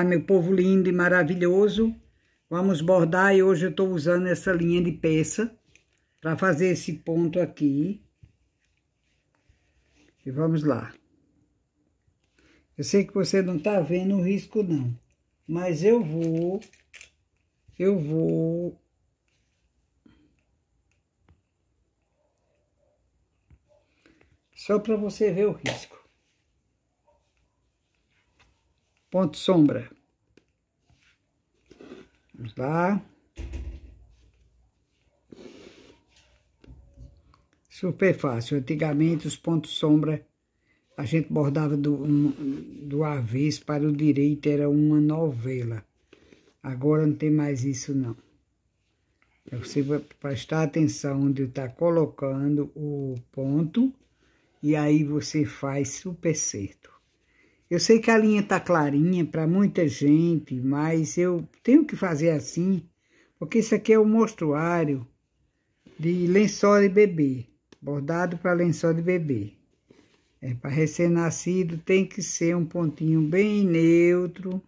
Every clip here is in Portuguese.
Olá, ah, meu povo lindo e maravilhoso. Vamos bordar e hoje eu estou usando essa linha de peça para fazer esse ponto aqui. E vamos lá. Eu sei que você não tá vendo o risco não, mas eu vou eu vou só para você ver o risco. ponto sombra. Vamos lá. Super fácil. Antigamente, os pontos sombra, a gente bordava do, um, do avesso para o direito, era uma novela. Agora não tem mais isso, não. É você prestar atenção onde está colocando o ponto, e aí você faz super certo. Eu sei que a linha está clarinha para muita gente, mas eu tenho que fazer assim, porque isso aqui é um mostruário de lençol de bebê, bordado para lençol de bebê. É, para recém-nascido tem que ser um pontinho bem neutro,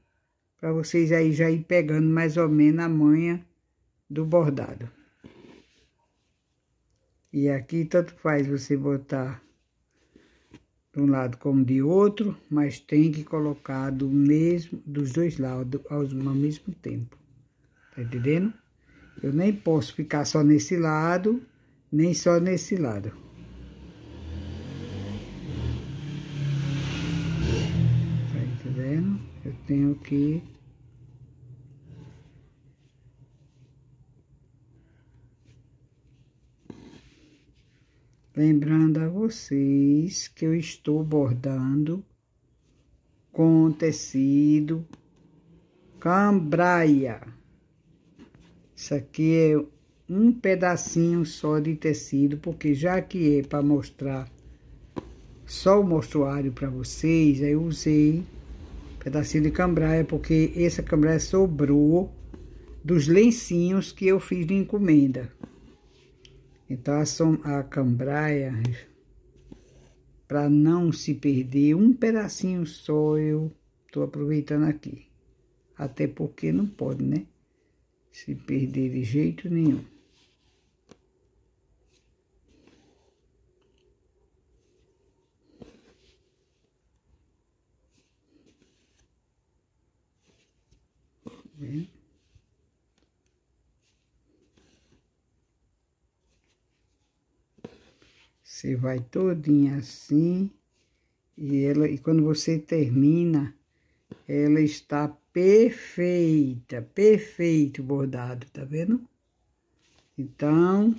para vocês aí já ir pegando mais ou menos a manha do bordado. E aqui tanto faz você botar de um lado como de outro, mas tem que colocar do mesmo, dos dois lados ao mesmo tempo. Tá entendendo? Eu nem posso ficar só nesse lado, nem só nesse lado. Tá entendendo? Eu tenho que Lembrando a vocês que eu estou bordando com tecido cambraia. Isso aqui é um pedacinho só de tecido, porque já que é para mostrar só o mostruário para vocês, aí eu usei um pedacinho de cambraia, porque essa cambraia sobrou dos lencinhos que eu fiz de encomenda. Então, a, a cambraia, para não se perder um pedacinho só, eu estou aproveitando aqui. Até porque não pode, né? Se perder de jeito nenhum. Tá vendo? Você vai todinha assim e ela e quando você termina, ela está perfeita, perfeito bordado, tá vendo? Então,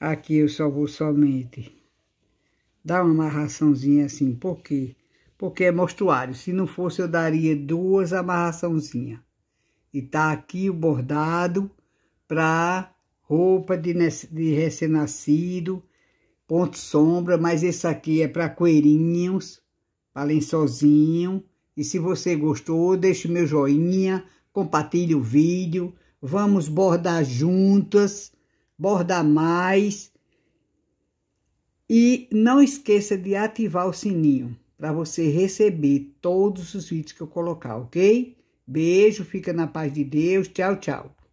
aqui eu só vou somente dar uma amarraçãozinha assim, por quê? Porque é mostruário, se não fosse eu daria duas amarraçãozinhas. E tá aqui o bordado para roupa de, de recém-nascido, ponto sombra, mas esse aqui é para coelhinhos, para lençolzinho. E se você gostou, deixe meu joinha, compartilhe o vídeo. Vamos bordar juntas, bordar mais. E não esqueça de ativar o sininho para você receber todos os vídeos que eu colocar, ok? Beijo, fica na paz de Deus. Tchau, tchau.